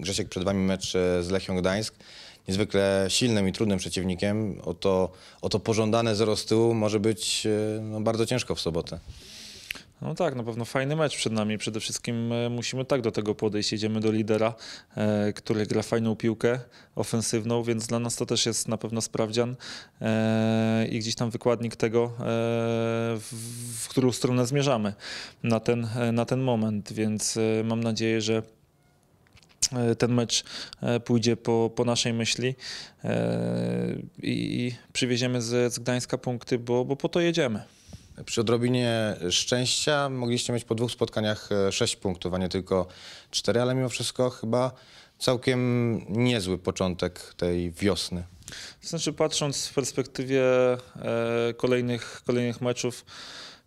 Grzesiek, przed Wami mecz e, z Lechią Gdańsk. Niezwykle silnym i trudnym przeciwnikiem. O to, o to pożądane zero z tyłu może być e, no, bardzo ciężko w sobotę. No tak, na pewno fajny mecz przed nami. Przede wszystkim e, musimy tak do tego podejść. Jedziemy do lidera, który gra fajną piłkę ofensywną, więc dla nas to też jest na pewno sprawdzian i gdzieś tam wykładnik tego, w którą stronę zmierzamy na ten, na ten moment. Więc mam nadzieję, że E, ten mecz e, pójdzie po, po naszej myśli e, i, i przywieziemy z, z Gdańska punkty, bo, bo po to jedziemy. Przy odrobinie szczęścia mogliście mieć po dwóch spotkaniach sześć punktów, a nie tylko cztery. ale mimo wszystko chyba całkiem niezły początek tej wiosny. znaczy, patrząc w perspektywie kolejnych, kolejnych meczów,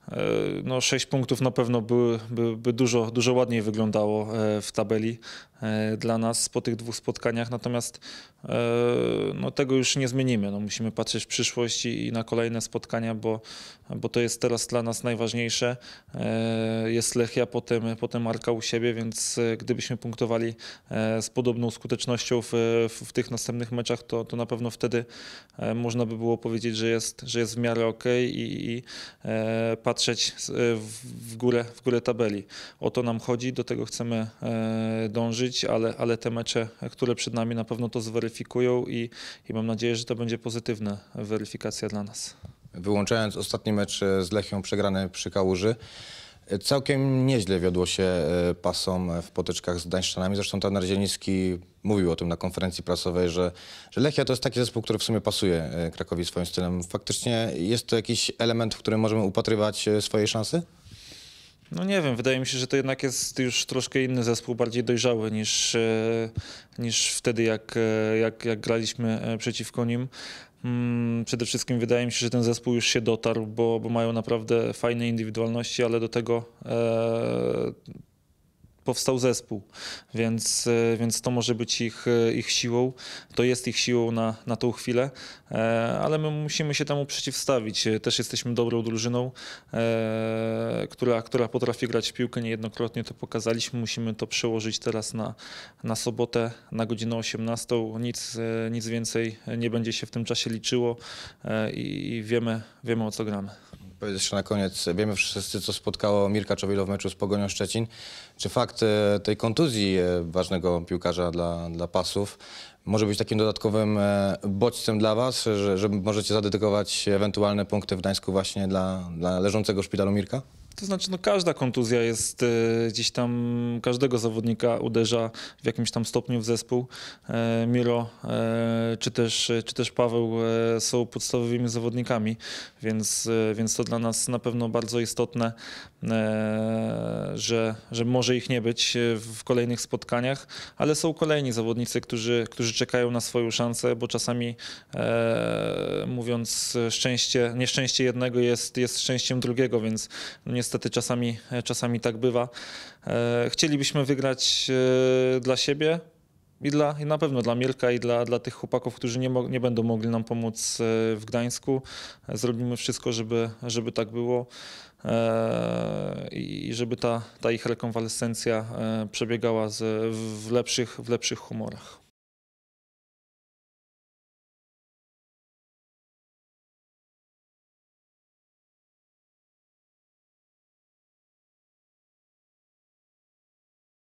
E, no 6 punktów na pewno by, by, by, dużo, dużo ładniej wyglądało e, w tabeli e, dla nas po tych dwóch spotkaniach, natomiast no tego już nie zmienimy. No musimy patrzeć w przyszłość i, na kolejne spotkania, bo, bo to jest teraz dla nas najważniejsze. Jest Lechia, potem, potem Marka u siebie, więc gdybyśmy punktowali z podobną skutecznością w, w, tych następnych meczach, to, to na pewno wtedy można by było powiedzieć, że jest, że jest w miarę ok i, i, i patrzeć e, w górę, w górę tabeli. O to nam chodzi, do tego chcemy e, dążyć, ale, ale te mecze, e, które przed nami na pewno to zweryfikują i, i mam nadzieję, że to będzie pozytywna weryfikacja dla nas. Wyłączając ostatni mecz z Lechią przegrany przy Kałuży, Całkiem nieźle wiodło się e, pasom w potyczkach z Gdańszczanami. Zresztą ten Zieliński mówił o tym na konferencji prasowej, że, że Lechia to jest taki zespół, który w sumie pasuje e, Krakowi swoim stylem. Faktycznie jest to jakiś element, w którym możemy upatrywać e, swoje szanse. No nie wiem, wydaje mi się, że to jednak jest już troszkę inny zespół, bardziej dojrzały niż, e, niż wtedy, jak, e, jak, jak graliśmy e, przeciwko nim. Mm, przede wszystkim wydaje mi się, że ten zespół już się dotarł, bo, bo mają naprawdę fajne indywidualności, ale do tego e, powstał zespół, więc, e, więc to może być ich, e, ich siłą, to jest ich siłą na, na tą chwilę, e, ale my musimy się temu przeciwstawić. Też jesteśmy dobrą drużyną, która, która potrafi grać w piłkę, niejednokrotnie to pokazaliśmy, musimy to przełożyć teraz na, na sobotę, na godzinę 18, nic, nic więcej nie będzie się w tym czasie liczyło i wiemy, wiemy o co gramy powiedzieć jeszcze na koniec, wiemy wszyscy, co spotkało Mirka Czowilo w meczu z Pogonią Szczecin. Czy fakt e, tej kontuzji e, ważnego piłkarza dla, dla pasów może być takim dodatkowym e, bodźcem dla Was, że, że możecie zadedykować ewentualne punkty w Gdańsku właśnie dla, dla leżącego w szpitalu Mirka? To znaczy, no każda kontuzja jest y, gdzieś tam, każdego zawodnika uderza w jakimś tam stopniu w zespół. E, Miro e, czy, też, czy też Paweł e, są podstawowymi zawodnikami, więc, e, więc to dla nas na pewno bardzo istotne, e, że, że może ich nie być w kolejnych spotkaniach, ale są kolejni zawodnicy, którzy, którzy czekają na swoją szansę, bo czasami mówiąc szczęście, nieszczęście jednego jest, jest szczęściem drugiego, więc nie niestety czasami, czasami tak bywa. E, chcielibyśmy wygrać e, dla siebie, i, dla, i na pewno dla Mielka i dla, dla tych chłopaków, którzy nie, nie będą mogli nam pomóc e, w Gdańsku. Zrobimy wszystko, żeby, żeby tak było i żeby ta, ta ich rekonwalescencja przebiegała z, w, lepszych, w lepszych humorach.